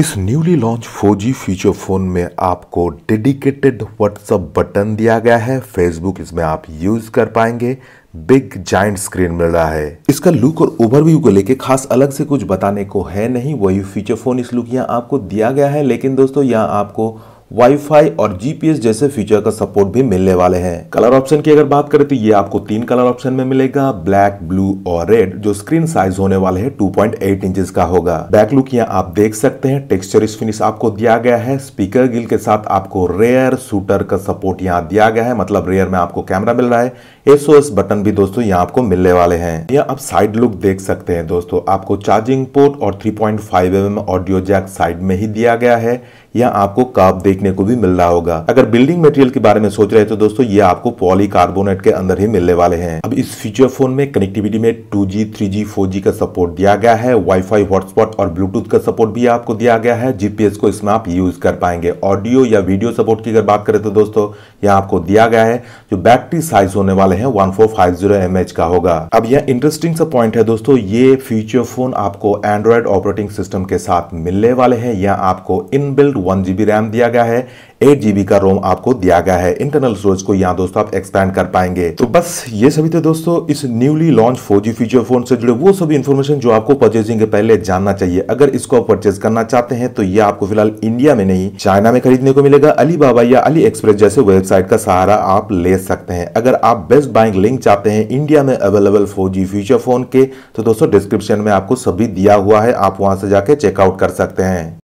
इस newly launch 4G feature phone में आपको डेडिकेटेड व्हाट्सअप बटन दिया गया है फेसबुक इसमें आप यूज कर पाएंगे बिग जाइंट स्क्रीन मिल रहा है इसका लुक और ओवरव्यू को लेके खास अलग से कुछ बताने को है नहीं वही फीचर फोन इस लुक यहाँ आपको दिया गया है लेकिन दोस्तों यहाँ आपको वाईफाई और जीपीएस जैसे फीचर का सपोर्ट भी मिलने वाले हैं कलर ऑप्शन की अगर बात करें तो ये आपको तीन कलर ऑप्शन में मिलेगा ब्लैक ब्लू और रेड जो स्क्रीन साइज होने वाले है 2.8 पॉइंट इंचेस का होगा बैक लुक यहाँ आप देख सकते हैं टेक्सचर फिनिश आपको दिया गया है स्पीकर गिल के साथ आपको रेयर शूटर का सपोर्ट यहाँ दिया गया है मतलब रेयर में आपको कैमरा मिल रहा है एसओ बटन भी दोस्तों यहाँ आपको मिलने वाले हैं यहाँ आप साइड लुक देख सकते हैं दोस्तों आपको चार्जिंग पोर्ट और three point audio jack side में ही दिया गया है यहाँ आपको काफ देख देखने को भी मिल रहा होगा अगर बिल्डिंग मटेरियल के बारे में सोच रहे तो दोस्तों ये आपको पॉलीकार्बोनेट के अंदर ही मिलने वाले हैं अब इस फीचर फोन में कनेक्टिविटी में two G three G four G का सपोर्ट दिया गया है वाईफाई हॉटस्पॉट और ब्लूटूथ का सपोर्ट भी आपको दिया गया है जीपीएस को इसमें आप यूज कर पाएंगे ऑडियो या वीडियो सपोर्ट की अगर बात करें तो दोस्तों यहाँ आपको दिया गया है जो बैटरी साइज होने वाले हैं one four five zero M H का होगा अब यह इंटरेस्टिंग सा पॉइंट है दोस्तों ये फीचर फोन आपको एंड्रॉयड ऑपरेटिंग सिस्टम के साथ मिलने वाले हैं यह आपको इनबिल्ट वन जीबी रैम दिया गया गया है एट जीबी का रोम आपको दिया गया है इंटरनल स्टोरेज को यहाँ दोस्तों आप एक्सपैंड कर पाएंगे तो बस ये सभी थे दोस्तों इस newly launch four G feature phone से जुड़े वो सभी इन्फॉर्मेशन जो आपको परचेसिंग के पहले जानना चाहिए अगर इसको आप परचेज करना चाहते हैं तो ये आपको फिलहाल इंडिया में नहीं चाइना में खरीदने को मिलेगा अली या अली एक्सप्रेस जैसे वेबसाइट का सहारा आप ले सकते हैं अगर आप बेस्ट बाइंग लिंक चाहते हैं इंडिया में available four G future phone के तो दोस्तों डिस्क्रिप्शन में आपको सभी दिया हुआ है आप वहां से जाके चेकआउट कर सकते हैं